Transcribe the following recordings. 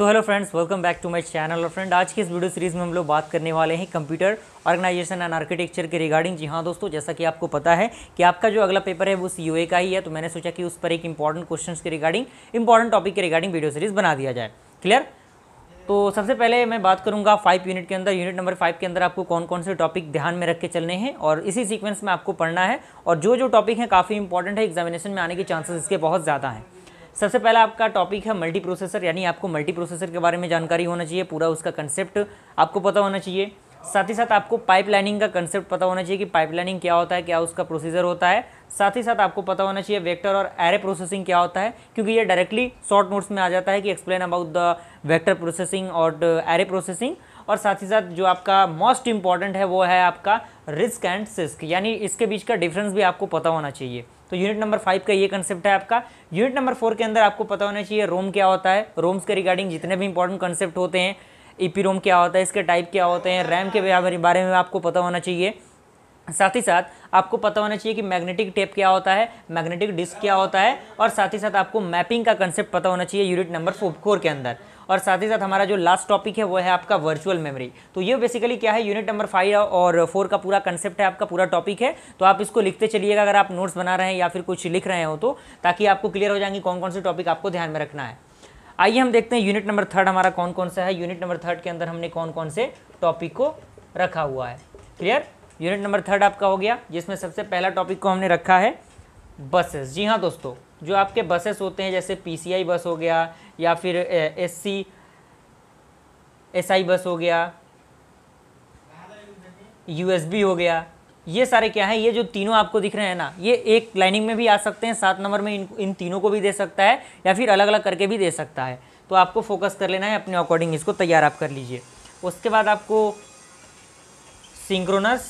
तो hello friends welcome back to my channel और friend आज की इस वीडियो सीरीज़ में हम लोग बात करने वाले हैं कंप्यूटर ऑर्गेनाइजेशन एंड आर्किटेक्चर के रिगार्डिंग जी हाँ दोस्तों जैसा कि आपको पता है कि आपका जो अगला पेपर है वो सी यू ए का ही है तो मैंने सोचा कि उस पर एक इंपॉर्टेंट क्वेश्चन के रिगार्डिंग इंपॉर्टेंट टॉपिक के रिगार्डिंग वीडियो सीरीज़ बना दिया जाए क्लियर तो सबसे पहले मैं बात करूंगा फाइव यूनिट के अंदर यूनिट नंबर फाइव के अंदर आपको कौन कौन से टॉपिक ध्यान में रख के चलने हैं और इसी सीक्वेंस में आपको पढ़ना है और जो जो टॉपिक हैं काफ़ी इंपॉर्टेंट है एग्जामिनेशन में आने के चांसेस इसके बहुत ज़्यादा हैं सबसे पहला आपका टॉपिक है मल्टी प्रोसेसर यानी आपको मल्टी प्रोसेसर के बारे में जानकारी होना चाहिए पूरा उसका कंसेप्ट आपको पता होना चाहिए साथ ही साथ आपको पाइपलाइनिंग का कंसेप्ट पता होना चाहिए कि पाइपलाइनिंग क्या होता है क्या उसका प्रोसीजर होता है साथ ही साथ आपको पता होना चाहिए वेक्टर और एरे प्रोसेसिंग क्या होता है क्योंकि ये डायरेक्टली शॉर्ट नोट्स में आ जाता है कि explain about the vector processing और एरे प्रोसेसिंग और साथ ही साथ जो आपका मोस्ट इंपॉर्टेंट है वो है आपका रिस्क एंड सिस्क यानी इसके बीच का डिफरेंस भी आपको पता होना चाहिए तो यूनिट नंबर फाइव का ये कंसेप्ट है आपका यूनिट नंबर फोर के अंदर आपको पता होना चाहिए रोम क्या होता है रोम्स के रिगार्डिंग जितने भी इंपॉर्टेंट कंसेप्ट होते हैं ई e रोम क्या होता है इसके टाइप क्या होते हैं रैम के बारे में आपको पता होना चाहिए साथ ही साथ आपको पता होना चाहिए कि मैग्नेटिक टेप क्या होता है मैग्नेटिक डिस्क क्या होता है और साथ ही साथ आपको मैपिंग का कंसेप्ट पता होना चाहिए यूनिट नंबर फोर के अंदर और साथ ही साथ हमारा जो लास्ट टॉपिक है वो है आपका वर्चुअल मेमोरी तो ये बेसिकली क्या है यूनिट नंबर फाइव और फोर का पूरा कंसेप्ट है आपका पूरा टॉपिक है तो आप इसको लिखते चलिएगा अगर आप नोट्स बना रहे हैं या फिर कुछ लिख रहे हो तो ताकि आपको क्लियर हो जाएंगे कौन कौन से टॉपिक आपको ध्यान में रखना है आइए हम देखते हैं यूनिट नंबर थर्ड हमारा कौन कौन सा है यूनिट नंबर थर्ड के अंदर हमने कौन कौन से टॉपिक को रखा हुआ है क्लियर यूनिट नंबर थर्ड आपका हो गया जिसमें सबसे पहला टॉपिक को हमने रखा है बसेस जी हाँ दोस्तों जो आपके बसेस होते हैं जैसे पीसीआई बस हो गया या फिर एससी एसआई बस हो गया यूएसबी हो गया ये सारे क्या हैं ये जो तीनों आपको दिख रहे हैं ना ये एक लाइनिंग में भी आ सकते हैं सात नंबर में इन इन तीनों को भी दे सकता है या फिर अलग अलग करके भी दे सकता है तो आपको फोकस कर लेना है अपने अकॉर्डिंग इसको तैयार आप कर लीजिए उसके बाद आपको सिंक्रोनस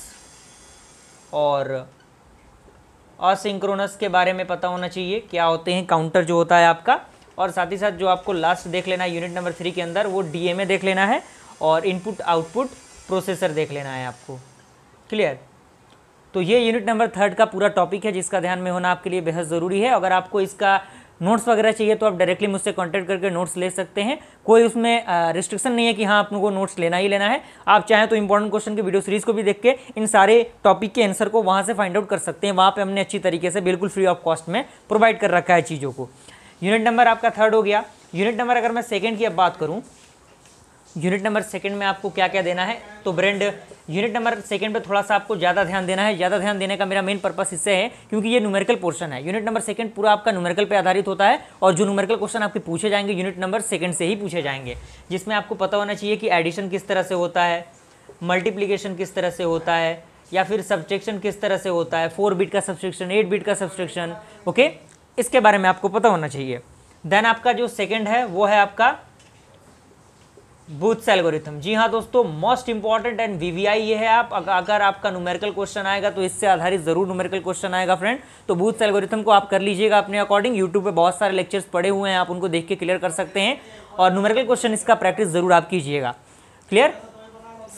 और असिंक्रोनस के बारे में पता होना चाहिए क्या होते हैं काउंटर जो होता है आपका और साथ ही साथ जो आपको लास्ट देख लेना है यूनिट नंबर थ्री के अंदर वो डीएमए देख लेना है और इनपुट आउटपुट प्रोसेसर देख लेना है आपको क्लियर तो ये यूनिट नंबर थर्ड का पूरा टॉपिक है जिसका ध्यान में होना आपके लिए बेहद ज़रूरी है अगर आपको इसका नोट्स वगैरह चाहिए तो आप डायरेक्टली मुझसे कॉन्टैक्ट करके नोट्स ले सकते हैं कोई उसमें रिस्ट्रिक्शन नहीं है कि हाँ आप को नोट्स लेना ही लेना है आप चाहें तो इंपॉर्टेंट क्वेश्चन की वीडियो सीरीज़ को भी देख के इन सारे टॉपिक के आंसर को वहाँ से फाइंड आउट कर सकते हैं वहाँ पर हमने अच्छी तरीके से बिल्कुल फ्री ऑफ कॉस्ट में प्रोवाइड कर रखा है चीज़ों को यूनिट नंबर आपका थर्ड हो गया यूनिट नंबर अगर मैं सेकेंड की अब बात करूँ यूनिट नंबर सेकंड में आपको क्या क्या देना है तो ब्रेंड यूनिट नंबर सेकंड पे थोड़ा सा आपको ज़्यादा ध्यान देना है ज़्यादा ध्यान देने का मेरा मेन पर्पस इससे है क्योंकि ये न्यूमेरिकल पोर्शन है यूनिट नंबर सेकंड पूरा आपका न्यूमेरिकल पे आधारित होता है और जो न्यूमेरिकल क्वेश्चन आपके पूछे जाएंगे यूनिट नंबर सेकंड से ही पूछे जाएंगे जिसमें आपको पता होना चाहिए कि एडिशन किस तरह से होता है मल्टीप्लीकेशन किस तरह से होता है या फिर सब्सट्रैक्शन किस तरह से होता है फोर बीट का सब्सट्रैक्शन एट बीट का सब्सट्रैक्शन ओके इसके बारे में आपको पता होना चाहिए देन आपका जो सेकेंड है वो है आपका बूथ सेलगोरिथम जी हाँ दोस्तों मोस्ट इंपॉर्टेंट एंड वीवीआई ये है आप अगर आपका न्यूमेरिकल क्वेश्चन आएगा तो इससे आधारित जरूर न्यूमेरिकल क्वेश्चन आएगा फ्रेंड तो बूथ सेलगोरिथम को आप कर लीजिएगा अपने अकॉर्डिंग यूट्यूब पे बहुत सारे लेक्चर्स पड़े हुए हैं आप उनको देख के क्लियर कर सकते हैं और न्यूमेरिकल क्वेश्चन इसका प्रैक्टिस जरूर आप कीजिएगा क्लियर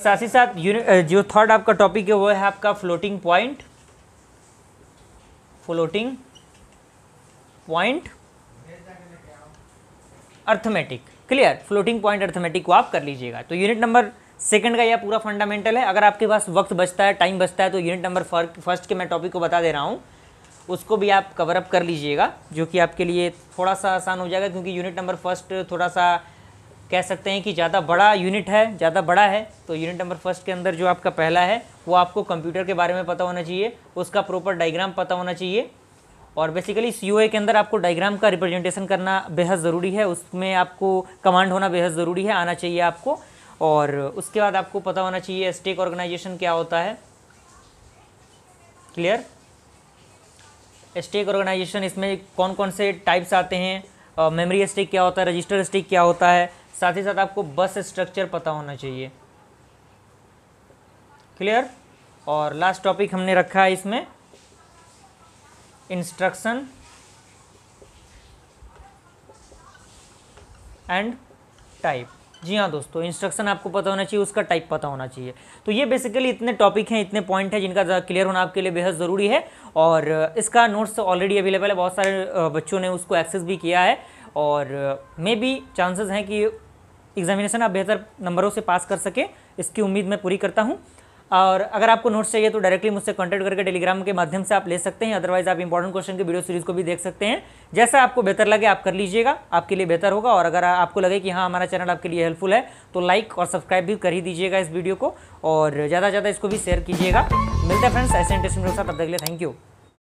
साथ ही साथ जो थर्ड आपका टॉपिक है वो है आपका floating point floating point arithmetic clear floating point arithmetic को आप कर लीजिएगा तो यूनिट नंबर सेकंड का यह पूरा फंडामेंटल है अगर आपके पास वक्त बचता है टाइम बचता है तो यूनिट नंबर फर्स्ट के मैं टॉपिक को बता दे रहा हूँ उसको भी आप कवर अप कर लीजिएगा जो कि आपके लिए थोड़ा सा आसान हो जाएगा क्योंकि यूनिट नंबर फर्स्ट थोड़ा सा कह सकते हैं कि ज़्यादा बड़ा यूनिट है ज़्यादा बड़ा है तो यूनिट नंबर फर्स्ट के अंदर जो आपका पहला है वो आपको कंप्यूटर के बारे में पता होना चाहिए उसका प्रॉपर डायग्राम पता होना चाहिए और बेसिकली इस यू के अंदर आपको डायग्राम का रिप्रेजेंटेशन करना बेहद ज़रूरी है उसमें आपको कमांड होना बेहद ज़रूरी है आना चाहिए आपको और उसके बाद आपको पता होना चाहिए स्टेक ऑर्गेनाइजेशन क्या होता है क्लियर स्टेक ऑर्गेनाइजेशन इसमें कौन कौन से टाइप्स आते हैं मेमोरी स्टेक क्या होता है रजिस्टर स्टेक क्या होता है साथ ही साथ आपको बस स्ट्रक्चर पता होना चाहिए क्लियर और लास्ट टॉपिक हमने रखा है इसमें instruction एंड टाइप जी हाँ दोस्तों इंस्ट्रक्शन आपको पता होना चाहिए उसका टाइप पता होना चाहिए तो ये बेसिकली इतने टॉपिक हैं इतने पॉइंट हैं जिनका क्लियर होना आपके लिए बेहद ज़रूरी है और इसका नोट्स ऑलरेडी अवेलेबल है बहुत सारे बच्चों ने उसको एक्सेस भी किया है और मे बी चांसेस हैं कि एग्जामिनेशन आप बेहतर नंबरों से पास कर सकें इसकी उम्मीद मैं पूरी करता हूँ और अगर आपको नोट्स चाहिए तो डायरेक्टली मुझसे कॉन्टैक्ट करके टेलीग्राम के माध्यम से आप ले सकते हैं अदरवाइज आप इंपॉर्टेंट क्वेश्चन की वीडियो सीरीज को भी देख सकते हैं जैसा आपको बेहतर लगे आप कर लीजिएगा आपके लिए बेहतर होगा और अगर आपको लगे कि हाँ हमारा चैनल आपके लिए हेल्पफुल है तो लाइक और सब्सक्राइब भी कर ही दीजिएगा इस वीडियो को और ज़्यादा से ज़्यादा इसको भी शेयर कीजिएगा मिलते हैं फ्रेंड्स ऐसे इंटरेस्टिंग के साथ अब देख लिया थैंक यू